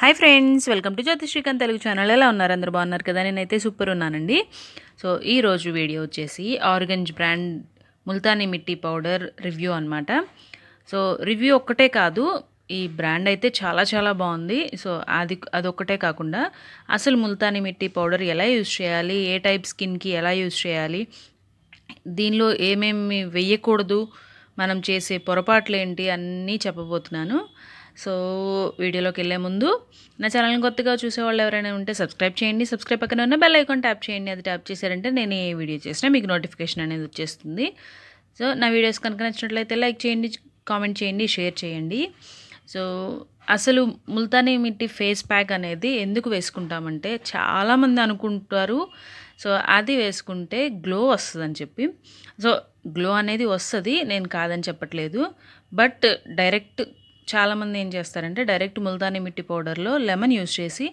hi friends welcome to Srikanth Telugu channel ఎలా ఉన్నారు అందరు బాగున్నారు కదా నేనైతే సూపర్ ఉన్నానండి సో ఈరోజు వీడియో వచ్చేసి ఆర్గంజ్ brand Multani mitti powder review అనమాట సో రివ్యూ ఒక్కటే కాదు ఈ బ్రాండ్ అయితే చాలా చాలా బాగుంది సో అది అదొక్కటే కాకుండా అసలు ముల్తానీ మిట్టి పౌడర్ ఎలా యూజ్ చేయాలి ఏ టైప్ స్కిన్కి ఎలా యూజ్ చేయాలి దీనిలో ఏమేమి వేయకూడదు మనం చేసే పొరపాట్లు ఏంటి అన్నీ చెప్పబోతున్నాను సో వీడియోలోకి వెళ్ళే ముందు నా ఛానల్ని కొత్తగా చూసేవాళ్ళు ఎవరైనా ఉంటే సబ్స్క్రైబ్ చేయండి సబ్స్క్రైబ్ పక్కన ఉన్న బెల్ ఐకాన్ ట్యాప్ చేయండి అది ట్యాప్ చేశారంటే నేను ఏ వీడియో చేసినా మీకు నోటిఫికేషన్ అనేది వచ్చేస్తుంది సో నా వీడియోస్ కనుక నచ్చినట్లయితే లైక్ చేయండి కామెంట్ చేయండి షేర్ చేయండి సో అసలు ముల్తానీ మిట్టి ఫేస్ ప్యాక్ అనేది ఎందుకు వేసుకుంటామంటే చాలామంది అనుకుంటారు సో అది వేసుకుంటే గ్లో వస్తుందని చెప్పి సో గ్లో అనేది వస్తుంది నేను కాదని చెప్పట్లేదు బట్ డైరెక్ట్ చాలామంది ఏం చేస్తారంటే డైరెక్ట్ ముల్తానీ మిట్టి పౌడర్లో లెమన్ యూస్ చేసి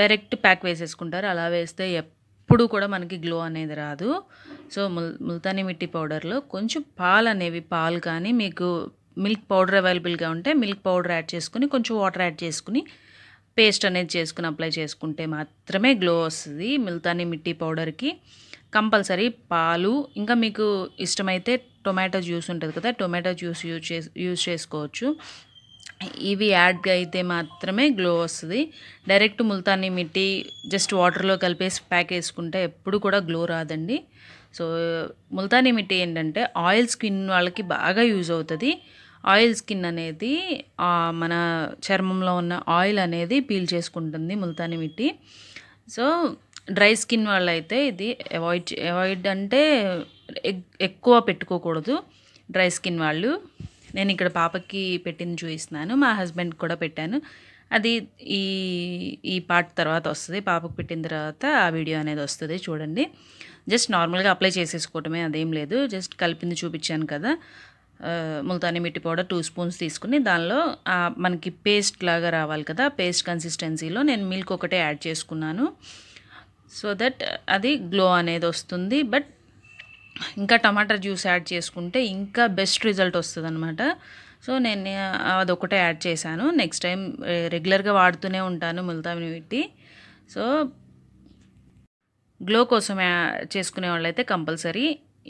డైరెక్ట్ ప్యాక్ వేసేసుకుంటారు అలా వేస్తే ఎప్పుడు కూడా మనకి గ్లో అనేది రాదు సో ముల్ ముల్తానీ మిట్టి పౌడర్లో కొంచెం పాలు అనేవి పాలు కానీ మీకు మిల్క్ పౌడర్ అవైలబుల్గా ఉంటే మిల్క్ పౌడర్ యాడ్ చేసుకుని కొంచెం వాటర్ యాడ్ చేసుకుని పేస్ట్ అనేది చేసుకుని అప్లై చేసుకుంటే మాత్రమే గ్లో వస్తుంది మిల్తానీ మిట్టి పౌడర్కి కంపల్సరీ పాలు ఇంకా మీకు ఇష్టమైతే టొమాటో జ్యూస్ ఉంటుంది కదా టొమాటో జ్యూస్ యూజ్ చేసి యూజ్ చేసుకోవచ్చు ఇవి యాడ్ అయితే మాత్రమే గ్లో వస్తుంది డైరెక్ట్ ముల్తాన్ని మిట్టి జస్ట్ వాటర్లో కలిపేసి ప్యాక్ వేసుకుంటే ఎప్పుడు కూడా గ్లో రాదండి సో ముల్తాని మిట్టి ఏంటంటే ఆయిల్ స్కిన్ వాళ్ళకి బాగా యూజ్ అవుతుంది ఆయిల్ స్కిన్ అనేది మన చర్మంలో ఉన్న ఆయిల్ అనేది పీల్ చేసుకుంటుంది Multani mitti so dry skin వాళ్ళైతే ఇది అవాయిడ్ అవాయిడ్ అంటే ఎక్కువ పెట్టుకోకూడదు డ్రై స్కిన్ వాళ్ళు నేను ఇక్కడ పాపకి పెట్టింది చూపిస్తున్నాను మా హస్బెండ్ కూడా పెట్టాను అది ఈ ఈ పార్ట్ తర్వాత వస్తుంది పాపకు పెట్టిన తర్వాత ఆ వీడియో అనేది వస్తుంది చూడండి జస్ట్ నార్మల్గా అప్లై చేసేసుకోవటమే అదేం లేదు జస్ట్ కలిపింది చూపించాను కదా Multani mitti powder two spoons తీసుకుని దానిలో మనకి పేస్ట్ లాగా రావాలి కదా పేస్ట్ కన్సిస్టెన్సీలో నేను మిల్క్ ఒకటే యాడ్ చేసుకున్నాను సో దట్ అది గ్లో అనేది వస్తుంది బట్ ఇంకా టమాటా జ్యూస్ యాడ్ చేసుకుంటే ఇంకా బెస్ట్ రిజల్ట్ వస్తుంది అనమాట సో నేను అదొకటే యాడ్ చేశాను నెక్స్ట్ టైం రెగ్యులర్గా వాడుతూనే ఉంటాను ముల్తాన్ పెట్టి సో గ్లో కోసం చేసుకునే వాళ్ళైతే కంపల్సరీ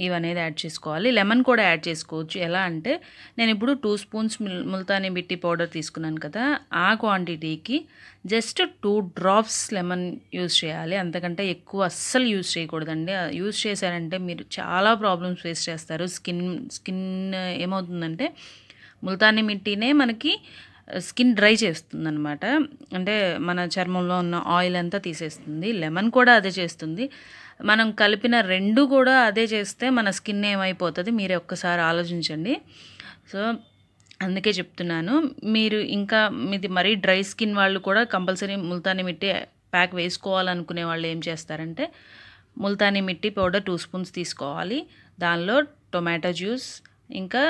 ఇవనేది యాడ్ చేసుకోవాలి లెమన్ కూడా యాడ్ చేసుకోవచ్చు ఎలా అంటే నేను ఇప్పుడు two spoons Multani mitti powder తీసుకున్నాను కదా ఆ క్వాంటిటీకి just two drops lemon use చేయాలి అంతకంటే ఎక్కువ అస్సలు యూజ్ చేయకూడదండి యూజ్ చేశారంటే మీరు చాలా ప్రాబ్లమ్స్ ఫేస్ చేస్తారు స్కిన్ స్కిన్ ఏమవుతుందంటే ముల్తానీ మిట్టినే మనకి స్కిన్ డ్రై చేస్తుంది అనమాట అంటే మన చర్మంలో ఉన్న ఆయిల్ అంతా తీసేస్తుంది లెమన్ కూడా అదే చేస్తుంది మనం కలిపిన రెండు కూడా అదే చేస్తే మన స్కిన్ ఏమైపోతుంది మీరే ఒక్కసారి ఆలోచించండి సో అందుకే చెప్తున్నాను మీరు ఇంకా మీది మరీ డ్రై స్కిన్ వాళ్ళు కూడా కంపల్సరీ ముల్తాని మిట్టి ప్యాక్ వేసుకోవాలనుకునే వాళ్ళు ఏం చేస్తారంటే Multani mitti powder two spoons తీసుకోవాలి దానిలో టొమాటో జ్యూస్ ఇంకా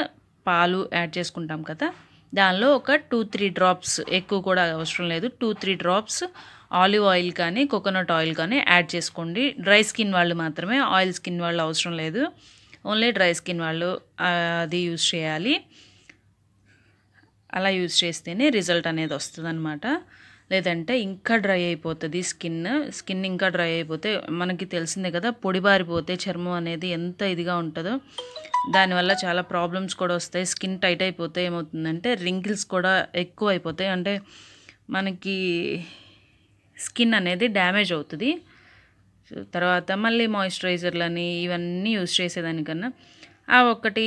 పాలు యాడ్ చేసుకుంటాం కదా దానిలో ఒక టూ త్రీ డ్రాప్స్ ఎక్కువ కూడా అవసరం లేదు two three drops olive oil కానీ కోకోనట్ ఆయిల్ కానీ యాడ్ చేసుకోండి డ్రై స్కిన్ వాళ్ళు మాత్రమే ఆయిల్ స్కిన్ వాళ్ళు అవసరం లేదు ఓన్లీ డ్రై స్కిన్ వాళ్ళు అది యూజ్ చేయాలి అలా యూజ్ చేస్తేనే రిజల్ట్ అనేది వస్తుంది లేదంటే ఇంకా డ్రై అయిపోతుంది స్కిన్ స్కిన్ ఇంకా డ్రై అయిపోతే మనకి తెలిసిందే కదా పొడిబారిపోతే చర్మం అనేది ఎంత ఇదిగా ఉంటుందో దానివల్ల చాలా ప్రాబ్లమ్స్ కూడా వస్తాయి స్కిన్ టైట్ అయిపోతే ఏమవుతుందంటే రింకిల్స్ కూడా ఎక్కువ అయిపోతాయి అంటే మనకి స్కిన్ అనేది డ్యామేజ్ అవుతుంది తర్వాత మళ్ళీ మాయిశ్చరైజర్లని ఇవన్నీ యూజ్ చేసేదానికన్నా ఆ ఒక్కటి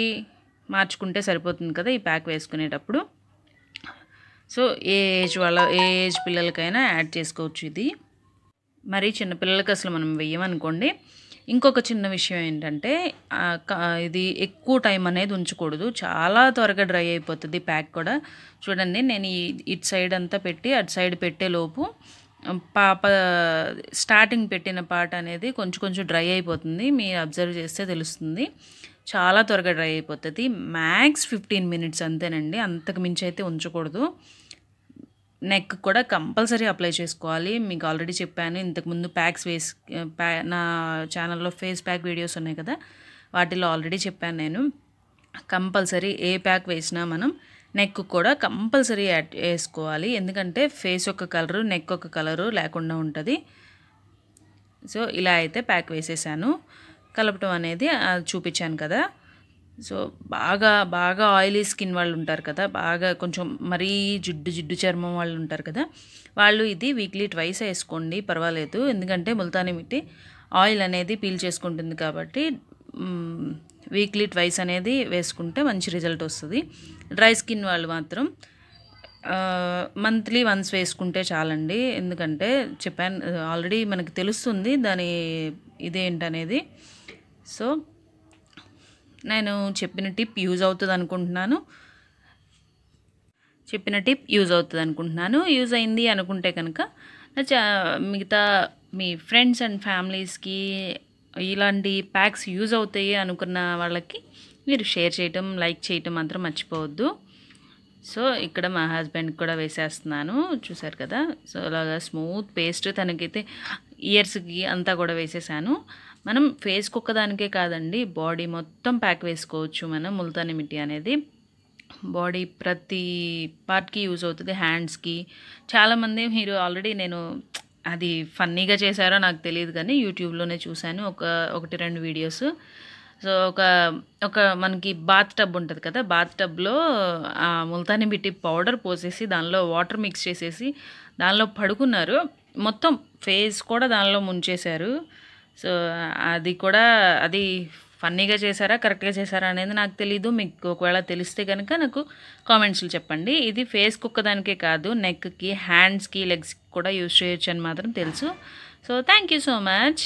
మార్చుకుంటే సరిపోతుంది కదా ఈ ప్యాక్ వేసుకునేటప్పుడు సో ఏ ఏజ్ వాళ్ళ ఏ ఏజ్ పిల్లలకైనా యాడ్ చేసుకోవచ్చు ఇది మరి చిన్నపిల్లలకి అసలు మనం వెయ్యమనుకోండి ఇంకొక చిన్న విషయం ఏంటంటే ఇది ఎక్కువ టైం అనేది ఉంచకూడదు చాలా త్వరగా డ్రై అయిపోతుంది ప్యాక్ కూడా చూడండి నేను ఇటు సైడ్ అంతా పెట్టి అటు సైడ్ పెట్టేలోపు పాప స్టార్టింగ్ పెట్టిన పాట అనేది కొంచెం కొంచెం డ్రై అయిపోతుంది మీరు అబ్జర్వ్ చేస్తే తెలుస్తుంది చాలా త్వరగా డ్రై అయిపోతుంది మ్యాక్స్ ఫిఫ్టీన్ మినిట్స్ అంతేనండి అంతకు మించి అయితే ఉంచకూడదు నెక్ కూడా కంపల్సరీ అప్లై చేసుకోవాలి మీకు ఆల్రెడీ చెప్పాను ఇంతకుముందు ప్యాక్స్ వేస్ ప్యా నా ఛానల్లో ఫేస్ ప్యాక్ వీడియోస్ ఉన్నాయి కదా వాటిలో ఆల్రెడీ చెప్పాను నేను కంపల్సరీ ఏ ప్యాక్ వేసినా మనం నెక్ కూడా కంపల్సరీ యాడ్ వేసుకోవాలి ఎందుకంటే ఫేస్ ఒక కలరు నెక్ ఒక కలరు లేకుండా ఉంటుంది సో ఇలా అయితే ప్యాక్ వేసేసాను కలపటం అనేది చూపించాను కదా సో బాగా బాగా ఆయిలీ స్కిన్ వాళ్ళు ఉంటారు కదా బాగా కొంచెం మరీ జిడ్డు జిడ్డు చర్మం వాళ్ళు ఉంటారు కదా వాళ్ళు ఇది వీక్లీ ట్వైస్ వేసుకోండి పర్వాలేదు ఎందుకంటే ముల్తాని మిట్టి ఆయిల్ అనేది పీల్ చేసుకుంటుంది కాబట్టి వీక్లీ ట్వైస్ అనేది వేసుకుంటే మంచి రిజల్ట్ వస్తుంది డ్రై స్కిన్ వాళ్ళు మాత్రం మంత్లీ వన్స్ వేసుకుంటే చాలండి ఎందుకంటే చెప్పాను ఆల్రెడీ మనకు తెలుస్తుంది దాని ఇదేంటనేది సో నేను చెప్పిన టిప్ యూజ్ అవుతుంది అనుకుంటున్నాను చెప్పిన టిప్ యూజ్ అవుతుంది అనుకుంటున్నాను యూజ్ అయింది అనుకుంటే కనుక మిగతా మీ ఫ్రెండ్స్ అండ్ ఫ్యామిలీస్కి ఇలాంటి ప్యాక్స్ యూజ్ అవుతాయి అనుకున్న వాళ్ళకి మీరు షేర్ చేయటం లైక్ చేయటం మాత్రం మర్చిపోవద్దు సో ఇక్కడ మా హస్బెండ్కి కూడా వేసేస్తున్నాను చూసారు కదా సో అలాగా స్మూత్ పేస్ట్ తనకైతే ఇయర్స్కి అంతా కూడా వేసేసాను మనం ఫేస్కి ఒక్కదానికే కాదండి బాడీ మొత్తం ప్యాక్ వేసుకోవచ్చు మనం ముల్తాని మిట్టి అనేది బాడీ ప్రతి పార్ట్కి యూజ్ అవుతుంది హ్యాండ్స్కి చాలామంది మీరు ఆల్రెడీ నేను అది ఫన్నీగా చేశారో నాకు తెలియదు కానీ యూట్యూబ్లోనే చూశాను ఒక ఒకటి రెండు వీడియోస్ సో ఒక ఒక మనకి బాత్ టబ్ ఉంటుంది కదా బాత్ టబ్లో ముల్తాని బిట్టి పౌడర్ పోసేసి దానిలో వాటర్ మిక్స్ చేసేసి దానిలో పడుకున్నారు మొత్తం ఫేస్ కూడా దానిలో ముంచేశారు సో అది కూడా అది ఫన్నీగా చేశారా కరెక్ట్గా చేశారా అనేది నాకు తెలీదు మీకు ఒకవేళ తెలిస్తే కనుక నాకు కామెంట్స్లో చెప్పండి ఇది ఫేస్ కుక్కదానికే కాదు నెక్కి హ్యాండ్స్కి లెగ్స్కి కూడా యూజ్ చేయొచ్చు అని మాత్రం తెలుసు సో థ్యాంక్ సో మచ్